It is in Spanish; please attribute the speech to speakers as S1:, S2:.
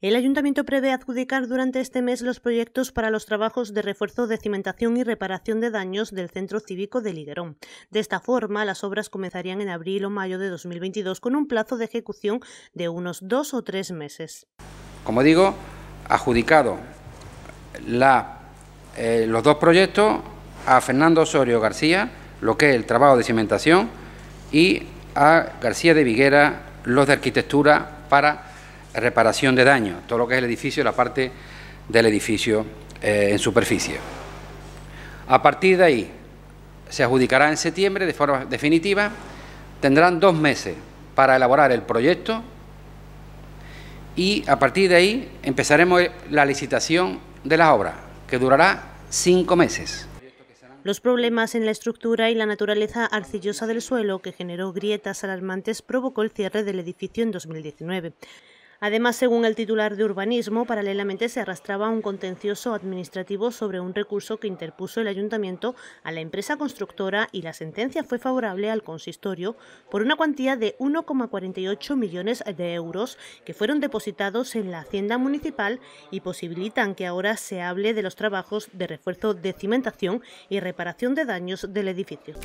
S1: El ayuntamiento prevé adjudicar durante este mes los proyectos para los trabajos de refuerzo de cimentación y reparación de daños del centro cívico de Liderón. De esta forma, las obras comenzarían en abril o mayo de 2022 con un plazo de ejecución de unos dos o tres meses.
S2: Como digo, adjudicado eh, los dos proyectos a Fernando Osorio García, lo que es el trabajo de cimentación, y a García de Viguera, los de arquitectura para reparación de daño, todo lo que es el edificio, la parte del edificio eh, en superficie. A partir de ahí, se adjudicará en septiembre de forma definitiva, tendrán dos meses para elaborar el proyecto y a partir de ahí empezaremos la licitación de la obra que durará cinco meses.
S1: Los problemas en la estructura y la naturaleza arcillosa del suelo que generó grietas alarmantes provocó el cierre del edificio en 2019. Además, según el titular de Urbanismo, paralelamente se arrastraba un contencioso administrativo sobre un recurso que interpuso el ayuntamiento a la empresa constructora y la sentencia fue favorable al consistorio por una cuantía de 1,48 millones de euros que fueron depositados en la hacienda municipal y posibilitan que ahora se hable de los trabajos de refuerzo de cimentación y reparación de daños del edificio.